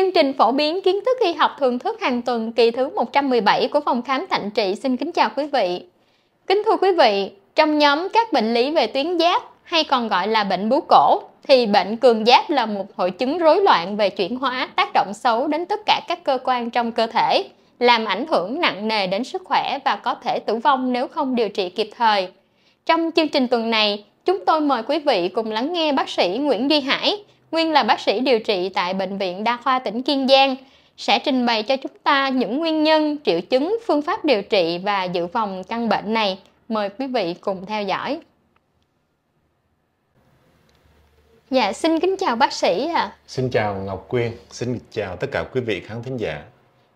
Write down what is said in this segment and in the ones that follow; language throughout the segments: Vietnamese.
Chương trình phổ biến kiến thức y học thường thức hàng tuần kỳ thứ 117 của phòng khám Thạnh Trị xin kính chào quý vị. Kính thưa quý vị, trong nhóm các bệnh lý về tuyến giáp hay còn gọi là bệnh bướu cổ thì bệnh cường giáp là một hội chứng rối loạn về chuyển hóa tác động xấu đến tất cả các cơ quan trong cơ thể, làm ảnh hưởng nặng nề đến sức khỏe và có thể tử vong nếu không điều trị kịp thời. Trong chương trình tuần này, chúng tôi mời quý vị cùng lắng nghe bác sĩ Nguyễn Duy Hải, nguyên là bác sĩ điều trị tại Bệnh viện Đa khoa tỉnh Kiên Giang, sẽ trình bày cho chúng ta những nguyên nhân, triệu chứng, phương pháp điều trị và dự phòng căn bệnh này. Mời quý vị cùng theo dõi. Dạ, xin kính chào bác sĩ ạ. Xin chào Ngọc Quyên, xin chào tất cả quý vị khán thính giả.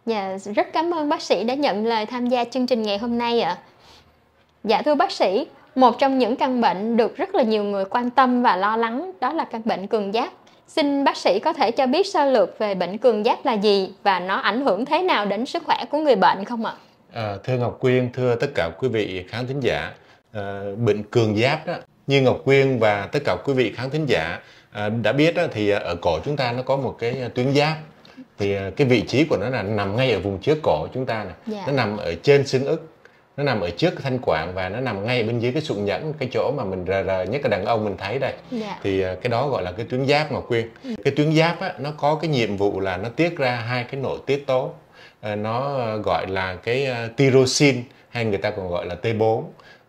Dạ, rất cảm ơn bác sĩ đã nhận lời tham gia chương trình ngày hôm nay ạ. Dạ thưa bác sĩ, một trong những căn bệnh được rất là nhiều người quan tâm và lo lắng đó là căn bệnh cường giáp. Xin bác sĩ có thể cho biết sơ lược về bệnh cường giáp là gì và nó ảnh hưởng thế nào đến sức khỏe của người bệnh không ạ? À, thưa Ngọc Quyên, thưa tất cả quý vị khán thính giả, à, bệnh cường giáp đó, như Ngọc Quyên và tất cả quý vị khán thính giả à, đã biết đó, thì ở cổ chúng ta nó có một cái tuyến giáp thì à, cái vị trí của nó là nằm ngay ở vùng trước cổ chúng ta này, dạ. nó nằm ở trên xương ức nó nằm ở trước cái thanh quản và nó nằm ngay bên dưới cái sụn nhẫn cái chỗ mà mình rờ rờ nhất là đàn ông mình thấy đây yeah. Dạ. thì ờ, cái đó gọi là cái tuyến giáp ngọc quyên ừ. cái tuyến giáp á, nó có cái nhiệm vụ là nó tiết ra hai cái nội tiết tố ờ, nó gọi là cái ờ, tyrosin hay người ta còn gọi là T4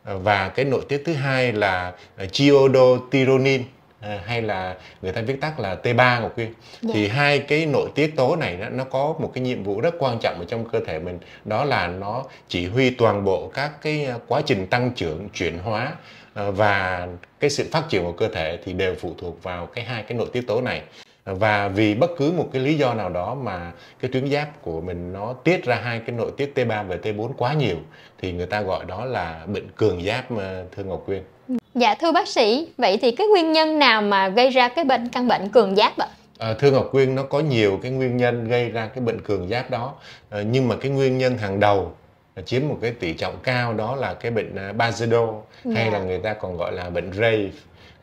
và cái nội tiết thứ hai là chiodotyronin À, hay là người ta viết tắt là T3 Ngọc Quyên Được. Dạ. thì hai cái nội tiết tố này nó, nó có một cái nhiệm vụ rất quan trọng ở trong cơ thể mình đó là nó chỉ huy toàn bộ các cái à, quá trình tăng trưởng chuyển hóa à, và cái sự phát triển của cơ thể thì đều phụ thuộc vào cái hai cái nội tiết tố này và vì bất cứ một cái lý do nào đó mà cái tuyến giáp của mình nó tiết ra hai cái nội tiết T3 và T4 quá nhiều thì người ta gọi đó là bệnh cường giáp thưa Ngọc Quyên. Dạ thưa bác sĩ, vậy thì cái nguyên nhân nào mà gây ra cái bệnh căn bệnh cường giáp ạ? À, thưa Ngọc Quyên, nó có nhiều cái nguyên nhân gây ra cái bệnh cường giáp đó, à, nhưng mà cái nguyên nhân hàng đầu chiếm một cái tỷ trọng cao đó là cái bệnh à, Basedo yeah. Dạ. hay là người ta còn gọi là bệnh Rave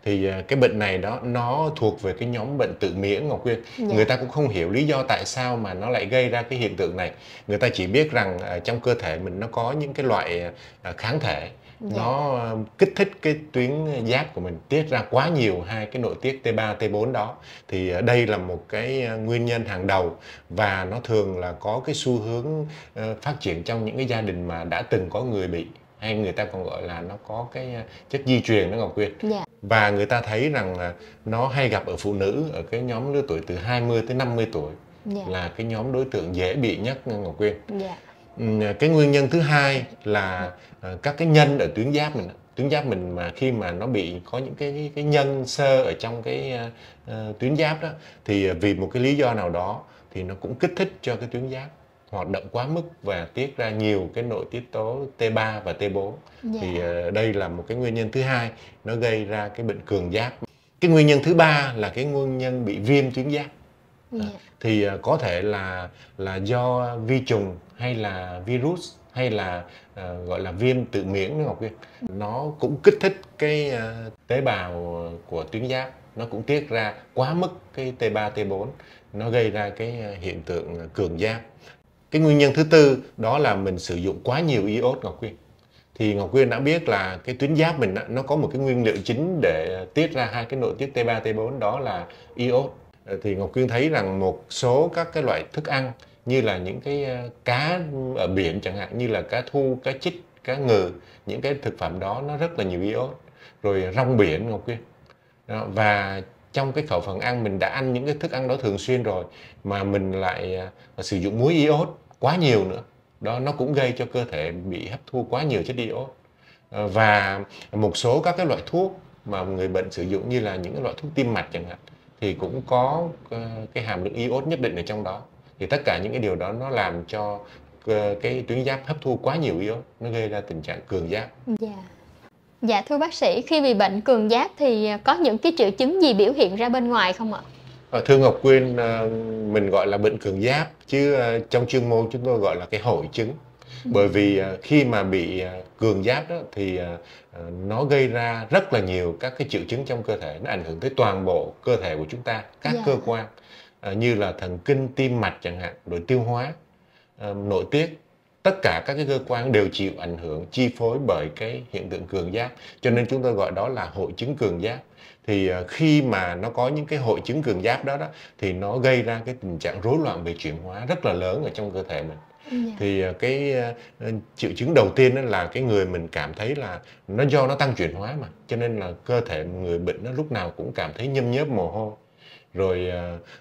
thì à, cái bệnh này đó nó thuộc về cái nhóm bệnh tự miễn ngọc quyên yeah. Dạ. người ta cũng không hiểu lý do tại sao mà nó lại gây ra cái hiện tượng này người ta chỉ biết rằng à, trong cơ thể mình nó có những cái loại kháng thể dạ. nó kích thích cái tuyến giáp của mình tiết ra quá nhiều hai cái nội tiết T3 T4 đó thì ờ, đây là một cái ờ, nguyên nhân hàng đầu và nó thường là có cái xu hướng ờ, phát triển trong những cái gia đình mà đã từng có người bị hay người ta còn gọi là nó có cái chất di truyền đó Ngọc Quyên. Dạ. Và người ta thấy rằng là nó hay gặp ở phụ nữ ở cái nhóm lứa tuổi từ 20 tới 50 tuổi dạ. là cái nhóm đối tượng dễ bị nhất Ngọc Quyên. Dạ Ừ, cái nguyên nhân thứ hai là ờ, các cái nhân ở tuyến giáp mình tuyến giáp mình mà khi mà nó bị có những cái cái nhân sơ ở trong cái uh, tuyến giáp đó thì vì một cái lý do nào đó thì nó cũng kích thích cho cái tuyến giáp hoạt động quá mức và tiết ra nhiều cái nội tiết tố T3 và T4 yeah. Dạ. thì uh, đây là một cái nguyên nhân thứ hai nó gây ra cái bệnh cường giáp cái nguyên nhân thứ ba là cái nguyên nhân bị viêm tuyến giáp Dạ. Dạ. thì à, có thể là là do vi trùng hay là virus hay là uh, gọi là viêm tự miễn nữa Ngọc Quyên nó cũng kích thích cái uh, tế bào của tuyến giáp nó cũng tiết ra quá mức cái T3 T4 nó gây ra cái hiện tượng cường giáp cái nguyên nhân thứ tư đó là mình sử dụng quá nhiều iốt Ngọc Quyên thì Ngọc Quyên đã biết là cái tuyến giáp mình nó có một cái nguyên liệu chính để tiết ra hai cái nội tiết T3 T4 đó là iốt Ờ, thì Ngọc Quyên thấy rằng một số các cái loại thức ăn như là những cái ờ, cá ở biển chẳng hạn như là cá thu, cá chích, cá ngừ những cái thực phẩm đó nó rất là nhiều iốt rồi rong biển Ngọc Quyên đó, và trong cái khẩu phần ăn mình đã ăn những cái thức ăn đó thường xuyên rồi mà mình lại ờ, sử dụng muối iốt quá nhiều nữa đó nó cũng gây cho cơ thể bị hấp thu quá nhiều chất iốt và một số các cái loại thuốc mà người bệnh sử dụng như là những cái loại thuốc tim mạch chẳng hạn thì cũng có ờ, cái hàm lượng iốt nhất định ở trong đó thì tất cả những cái điều đó nó làm cho ờ, cái tuyến giáp hấp thu quá nhiều iốt nó gây ra tình trạng cường giáp. Dạ. Dạ thưa bác sĩ, khi bị bệnh cường giáp thì có những cái triệu chứng gì biểu hiện ra bên ngoài không ạ? Ờ, thưa Ngọc Quyên, mình gọi là bệnh cường giáp chứ trong chuyên môn chúng tôi gọi là cái hội chứng bởi vì à, khi mà bị à, cường giáp đó thì à, nó gây ra rất là nhiều các cái triệu chứng trong cơ thể nó ảnh hưởng tới toàn bộ cơ thể của chúng ta các yeah. Dạ. cơ quan như là thần kinh tim mạch chẳng hạn rồi tiêu hóa nội tiết tất cả các cái cơ quan đều chịu ảnh hưởng chi phối bởi cái hiện tượng cường giáp cho nên chúng tôi gọi đó là hội chứng cường giáp thì khi mà nó có những cái hội chứng cường giáp đó đó thì nó gây ra cái tình trạng rối loạn về chuyển hóa rất là lớn ở trong cơ thể mình Dạ. thì ờ, cái ờ, triệu chứng đầu tiên là cái người mình cảm thấy là nó do nó tăng chuyển hóa mà cho nên là cơ thể người bệnh nó lúc nào cũng cảm thấy nhâm nhớp mồ hôi rồi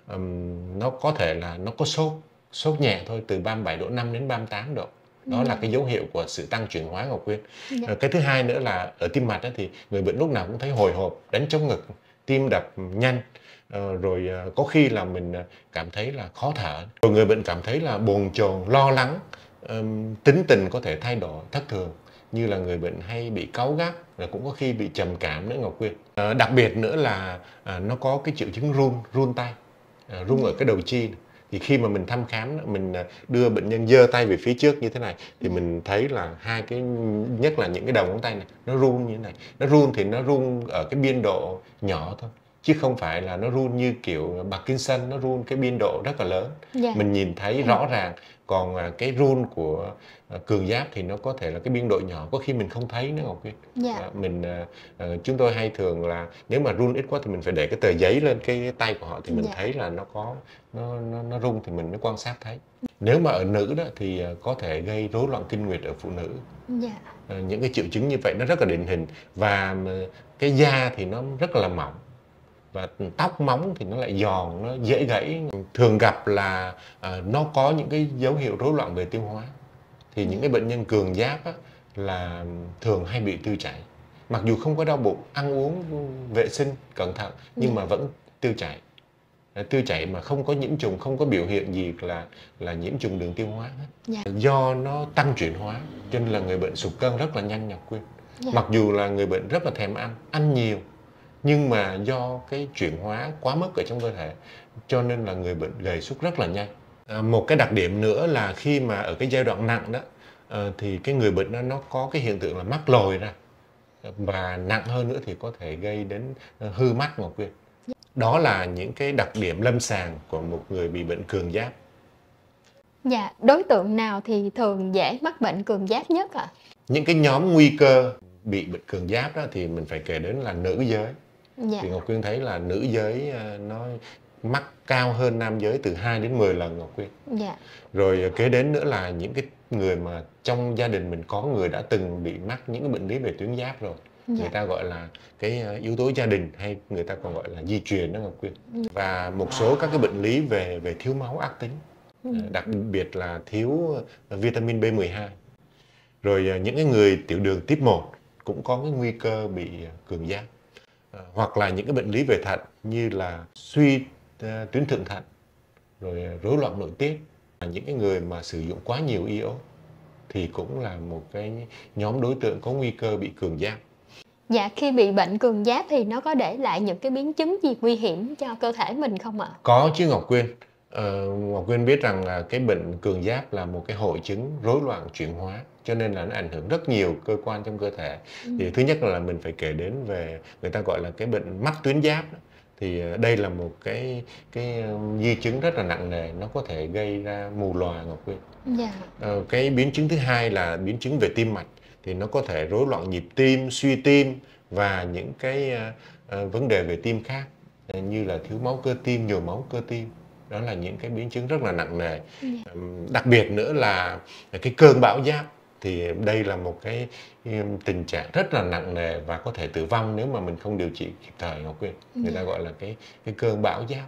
um, nó có thể là nó có sốt sốt nhẹ thôi từ 37 độ 5 đến 38 độ đó yeah. là dạ. cái dấu hiệu của sự tăng chuyển hóa ngọc quyên yeah. Dạ. cái thứ hai nữa là ở tim mạch thì người bệnh lúc nào cũng thấy hồi hộp đánh chống ngực tim đập nhanh Ờ, rồi ờ, có khi là mình ờ, cảm thấy là khó thở rồi người bệnh cảm thấy là buồn chồn lo lắng tính tình có thể thay đổi thất thường như là người bệnh hay bị cáu gắt và cũng có khi bị trầm cảm nữa ngọc quyên đặc biệt nữa là nó có cái triệu chứng run run tay run ở cái đầu chi thì khi mà mình thăm khám mình đưa bệnh nhân giơ tay về phía trước như thế này thì mình thấy là hai cái nhất là những cái đầu ngón tay này nó run như thế này nó run thì nó run ở cái biên độ nhỏ thôi chứ không phải là nó run như kiểu bạc kinh sân nó run cái biên độ rất là lớn yeah. Dạ. mình nhìn thấy dạ. rõ ràng còn à, cái run của à, cường giáp thì nó có thể là cái biên độ nhỏ có khi mình không thấy nữa ngọc quyên yeah. Dạ. mình à, à, chúng tôi hay thường là nếu mà run ít quá thì mình phải để cái tờ giấy lên cái tay của họ thì mình yeah. thấy là nó có nó, nó nó rung thì mình mới quan sát thấy nếu mà ở nữ đó thì có thể gây rối loạn kinh nguyệt ở phụ nữ yeah. à, những cái triệu chứng như vậy nó rất là điển hình và cái da thì nó rất là mỏng và tóc móng thì nó lại giòn nó dễ gãy thường gặp là à, nó có những cái dấu hiệu rối loạn về tiêu hóa thì những cái bệnh nhân cường giáp á, là thường hay bị tiêu chảy mặc dù không có đau bụng ăn uống vệ sinh cẩn thận nhưng mà vẫn tiêu chảy à, tiêu chảy mà không có nhiễm trùng không có biểu hiện gì là là nhiễm trùng đường tiêu hóa hết. Dạ. do nó tăng chuyển hóa cho nên là người bệnh sụt cân rất là nhanh nhọc quyên yeah. Dạ. mặc dù là người bệnh rất là thèm ăn ăn nhiều nhưng mà do cái chuyển hóa quá mức ở trong cơ thể cho nên là người bệnh gầy sút rất là nhanh à, một cái đặc điểm nữa là khi mà ở cái giai đoạn nặng đó à, thì cái người bệnh đó nó có cái hiện tượng là mắt lồi ra và nặng hơn nữa thì có thể gây đến ờ, hư mắt ngọc quyên đó là những cái đặc điểm lâm sàng của một người bị bệnh cường giáp dạ đối tượng nào thì thường dễ mắc bệnh cường giáp nhất ạ à? những cái nhóm nguy cơ bị bệnh cường giáp đó thì mình phải kể đến là nữ giới dạ. thì Ngọc Quyên thấy là nữ giới ờ, nó mắc cao hơn nam giới từ 2 đến 10 lần Ngọc Quyên dạ. rồi ờ, kế đến nữa là những cái người mà trong gia đình mình có người đã từng bị mắc những cái bệnh lý về tuyến giáp rồi dạ. người ta gọi là cái ờ, yếu tố gia đình hay người ta còn gọi là di truyền đó Ngọc Quyên dạ. và một số các cái bệnh lý về về thiếu máu ác tính ừ. đặc biệt là thiếu vitamin B12 rồi những cái người tiểu đường tiếp 1 cũng có cái nguy cơ bị cường giáp Ờ, hoặc là những cái bệnh lý về thận như là suy ờ, tuyến thượng thận rồi ờ, rối loạn nội tiết những cái người mà sử dụng quá nhiều iốt thì cũng là một cái nhóm đối tượng có nguy cơ bị cường giáp Dạ khi bị bệnh cường giáp thì nó có để lại những cái biến chứng gì nguy hiểm cho cơ thể mình không ạ? Có chứ Ngọc Quyên. Ngọc ờ, Quyên biết rằng là cái bệnh cường giáp là một cái hội chứng rối loạn chuyển hóa cho nên là nó ảnh hưởng rất nhiều cơ quan trong cơ thể. Ừ. Thì thứ nhất là mình phải kể đến về người ta gọi là cái bệnh mắt tuyến giáp thì ờ, đây là một cái cái di chứng rất là nặng nề nó có thể gây ra mù lòa Ngọc Quyên. Dạ. Ờ, cái biến chứng thứ hai là biến chứng về tim mạch thì nó có thể rối loạn nhịp tim, suy tim và những cái vấn đề về tim khác như là thiếu máu cơ tim, nhồi máu cơ tim đó là những cái biến chứng rất là nặng nề ừ. đặc biệt nữa là cái cơn bão giáp thì đây là một cái tình trạng rất là nặng nề và có thể tử vong nếu mà mình không điều trị kịp thời ngọc quyên người ta ừ. gọi là cái cái cơn bão giáp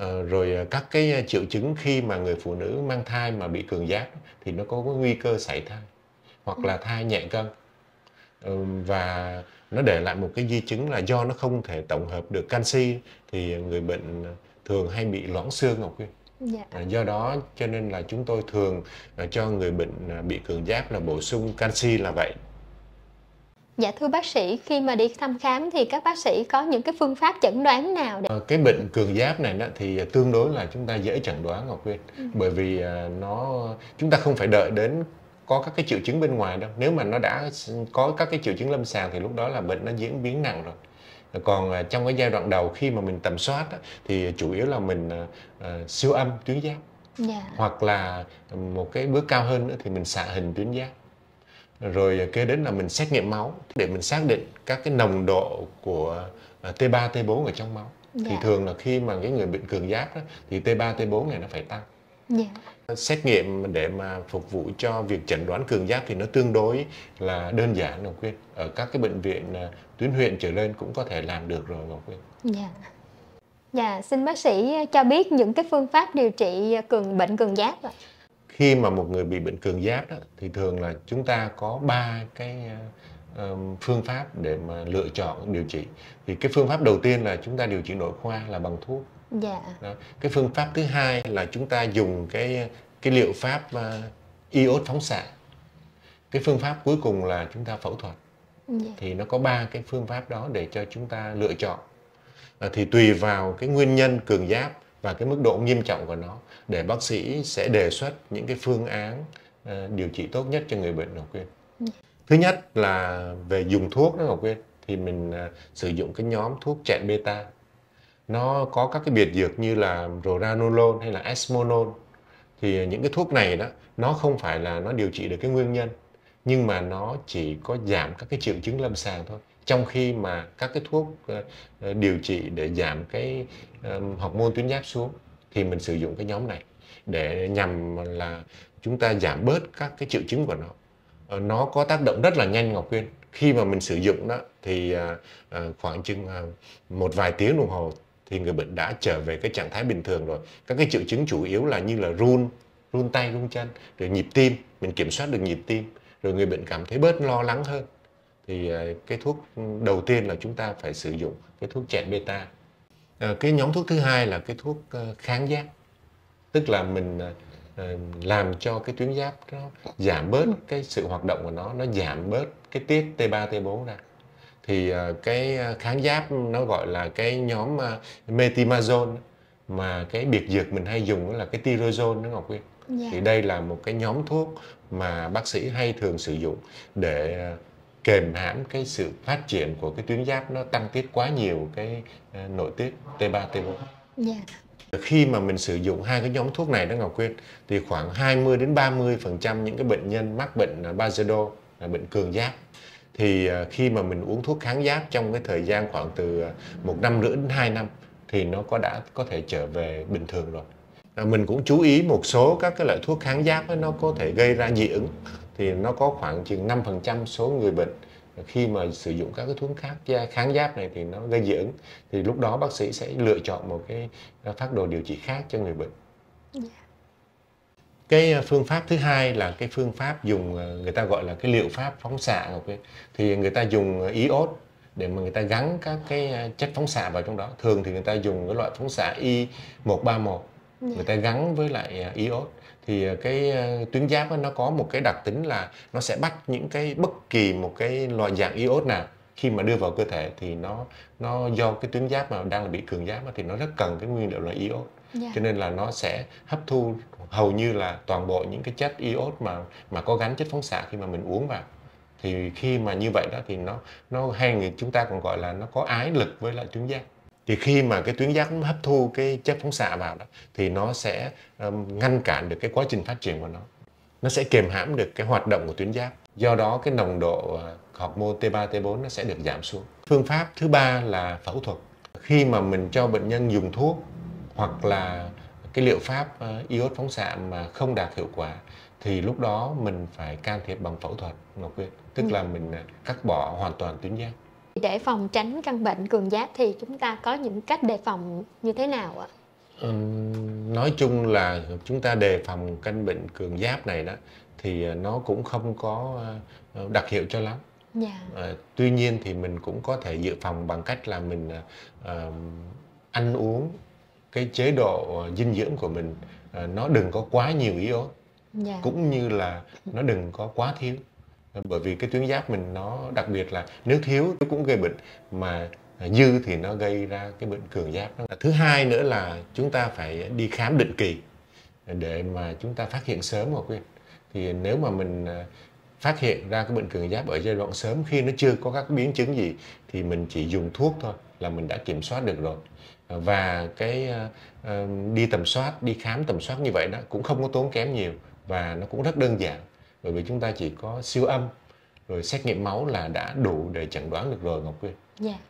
À, rồi ờ, các cái ờ, triệu chứng khi mà người phụ nữ mang thai mà bị cường giáp thì nó có nguy cơ sảy thai hoặc ừ. là thai nhẹ cân và nó để lại một cái di chứng là do nó không thể tổng hợp được canxi thì người bệnh thường hay bị loãng xương Ngọc Quyên. Dạ. À, do đó cho nên là chúng tôi thường à, cho người bệnh à, bị cường giáp là bổ sung canxi là vậy. Dạ thưa bác sĩ, khi mà đi thăm khám thì các bác sĩ có những cái phương pháp chẩn đoán nào để cái bệnh cường giáp này đó thì tương đối là chúng ta dễ chẩn đoán Ngọc Quyên, ừ. bởi vì nó chúng ta không phải đợi đến có các cái triệu chứng bên ngoài đâu. Nếu mà nó đã có các cái triệu chứng lâm sàng thì lúc đó là bệnh nó diễn biến nặng rồi còn à, trong cái giai đoạn đầu khi mà mình tầm soát á, thì chủ yếu là mình uh, siêu âm tuyến giáp yeah. Dạ. hoặc là một cái bước cao hơn nữa thì mình xạ hình tuyến giáp rồi kế đến là mình xét nghiệm máu để mình xác định các cái nồng độ của T3, T4 ở trong máu. Dạ. Thì thường là khi mà cái người bệnh cường giáp đó, thì T3, T4 này nó phải tăng. Dạ xét nghiệm để mà phục vụ cho việc chẩn đoán cường giáp thì nó tương đối là đơn giản Ngọc Quyên ở các cái bệnh viện à, tuyến huyện trở lên cũng có thể làm được rồi Ngọc Quyên. Dạ. Dạ, xin bác sĩ cho biết những cái phương pháp điều trị cường bệnh cường giáp ạ. Khi mà một người bị bệnh cường giáp đó, thì thường là chúng ta có ba cái à, phương pháp để mà lựa chọn điều trị thì cái phương pháp đầu tiên là chúng ta điều trị nội khoa là bằng thuốc dạ Đó. cái phương pháp thứ hai là chúng ta dùng cái cái liệu pháp uh, iốt phóng xạ cái phương pháp cuối cùng là chúng ta phẫu thuật dạ. thì nó có ba cái phương pháp đó để cho chúng ta lựa chọn à, thì tùy vào cái nguyên nhân cường giáp và cái mức độ nghiêm trọng của nó để bác sĩ sẽ đề xuất những cái phương án uh, điều trị tốt nhất cho người bệnh Ngọc Quyên. Dạ. Thứ nhất là về dùng thuốc đó Ngọc Quyên thì mình uh, sử dụng cái nhóm thuốc chặn beta nó có các cái biệt dược như là roranolol hay là esmonol thì những cái thuốc này đó nó không phải là nó điều trị được cái nguyên nhân nhưng mà nó chỉ có giảm các cái triệu chứng lâm sàng thôi trong khi mà các cái thuốc ờ, ờ, điều trị để giảm cái học môn tuyến giáp xuống thì mình sử dụng cái nhóm này để nhằm là chúng ta giảm bớt các cái triệu chứng của nó ờ, nó có tác động rất là nhanh ngọc quyên khi mà mình sử dụng đó thì khoảng chừng một vài tiếng đồng hồ thì người bệnh đã trở về cái trạng thái bình thường rồi các cái triệu chứng chủ yếu là như là run run tay run chân rồi nhịp tim mình kiểm soát được nhịp tim rồi người bệnh cảm thấy bớt lo lắng hơn thì ờ, cái thuốc đầu tiên là chúng ta phải sử dụng cái thuốc chẹn beta ờ, cái nhóm thuốc thứ hai là cái thuốc ờ, kháng giáp tức là mình làm cho cái tuyến giáp nó giảm bớt cái sự hoạt động của nó nó giảm bớt cái tiết T3 T4 ra thì ờ, cái ờ, kháng giáp nó gọi là cái nhóm ờ, metimazone mà cái biệt dược mình hay dùng đó là cái tyrosol đó Ngọc Quyên. Yeah. Dạ. Thì đây là một cái nhóm thuốc mà bác sĩ hay thường sử dụng để kềm hãm cái sự phát triển của cái tuyến giáp nó tăng tiết quá nhiều cái nội tiết T3 T4. Yeah. Khi mà mình sử dụng hai cái nhóm thuốc này đó Ngọc Quyên thì khoảng 20 đến 30% những cái bệnh nhân mắc bệnh bajedo là bệnh cường giáp thì ờ, khi mà mình uống thuốc kháng giáp trong cái thời gian khoảng từ ờ, một năm rưỡi đến 2 năm thì nó có đã có thể trở về bình thường rồi à, mình cũng chú ý một số các cái loại thuốc kháng giáp ấy, nó có thể gây ra dị ứng thì nó có khoảng chừng 5% số người bệnh khi mà sử dụng các cái thuốc khác kháng giáp này thì nó gây dị ứng thì lúc đó bác sĩ sẽ lựa chọn một cái à, phác đồ điều trị khác cho người bệnh. Yeah. Dạ cái ờ, phương pháp thứ hai là cái phương pháp dùng ờ, người ta gọi là cái liệu pháp phóng xạ ngọc thì người ta dùng ờ, iốt để mà người ta gắn các cái chất phóng xạ vào trong đó thường thì người ta dùng cái loại phóng xạ y 131 yeah. người ta gắn với lại iốt thì cái tuyến giáp nó có một cái đặc tính là nó sẽ bắt những cái bất kỳ một cái loại dạng iốt nào khi mà đưa vào cơ thể thì nó nó do cái tuyến giáp mà đang là bị cường giáp thì nó rất cần cái nguyên liệu là iốt yeah. Dạ. cho nên là nó sẽ hấp thu hầu như là toàn bộ những cái chất iốt mà mà có gắn chất phóng xạ khi mà mình uống vào thì khi mà như vậy đó thì nó nó hay người chúng ta còn gọi là nó có ái lực với lại tuyến giác thì khi mà cái tuyến giác nó hấp thu cái chất phóng xạ vào đó thì nó sẽ um, ngăn cản được cái quá trình phát triển của nó nó sẽ kềm hãm được cái hoạt động của tuyến giáp do đó cái nồng độ ờ, hormone T3 T4 nó sẽ được giảm xuống phương pháp thứ ba là phẫu thuật khi mà mình cho bệnh nhân dùng thuốc hoặc là cái liệu pháp ờ, iốt phóng xạ mà không đạt hiệu quả thì lúc đó mình phải can thiệp bằng phẫu thuật Ngọc Quyên tức ừ. là mình à, cắt bỏ hoàn toàn tuyến giáp để phòng tránh căn bệnh cường giáp thì chúng ta có những cách đề phòng như thế nào ạ? nói chung là chúng ta đề phòng căn bệnh cường giáp này đó thì à, nó cũng không có ờ, đặc hiệu cho lắm. Yeah. Dạ. Ờ, tuy nhiên thì mình cũng có thể dự phòng bằng cách là mình à, ăn uống cái chế độ ờ, dinh dưỡng của mình ờ, nó đừng có quá nhiều yếu yeah. Dạ. cũng như là nó đừng có quá thiếu bởi vì cái tuyến giáp mình nó đặc biệt là nếu thiếu nó cũng gây bệnh mà dư thì nó gây ra cái bệnh cường giáp thứ hai nữa là chúng ta phải đi khám định kỳ để mà chúng ta phát hiện sớm mà quyên thì nếu mà mình ờ, phát hiện ra cái bệnh cường giáp ở giai đoạn sớm khi nó chưa có các biến chứng gì thì mình chỉ dùng thuốc thôi là mình đã kiểm soát được rồi và cái ờ, ờ, đi tầm soát đi khám tầm soát như vậy đó cũng không có tốn kém nhiều và nó cũng rất đơn giản bởi vì chúng ta chỉ có siêu âm rồi xét nghiệm máu là đã đủ để chẩn đoán được rồi Ngọc Quyên. Dạ. Yeah.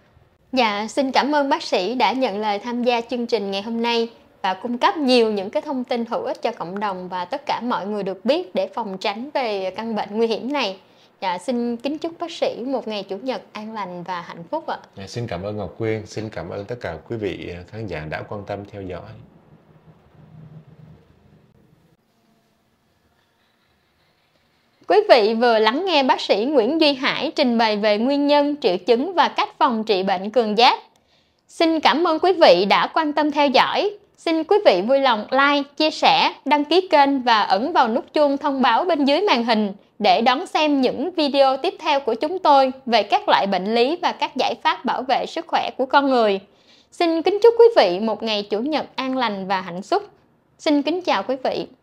Dạ, xin cảm ơn bác sĩ đã nhận lời tham gia chương trình ngày hôm nay và cung cấp nhiều những cái thông tin hữu ích cho cộng đồng và tất cả mọi người được biết để phòng tránh về căn bệnh nguy hiểm này. Dạ, xin kính chúc bác sĩ một ngày chủ nhật an lành và hạnh phúc ạ. Dạ, xin cảm ơn Ngọc Quyên, xin cảm ơn tất cả quý vị à, khán giả đã quan tâm theo dõi. Quý vị vừa lắng nghe bác sĩ Nguyễn Duy Hải trình bày về nguyên nhân, triệu chứng và cách phòng trị bệnh cường giáp. Xin cảm ơn quý vị đã quan tâm theo dõi. Xin quý vị vui lòng like, chia sẻ, đăng ký kênh và ấn vào nút chuông thông báo bên dưới màn hình để đón xem những video tiếp theo của chúng tôi về các loại bệnh lý và các giải pháp bảo vệ sức khỏe của con người. Xin kính chúc quý vị một ngày chủ nhật an lành và hạnh phúc. Xin kính chào quý vị.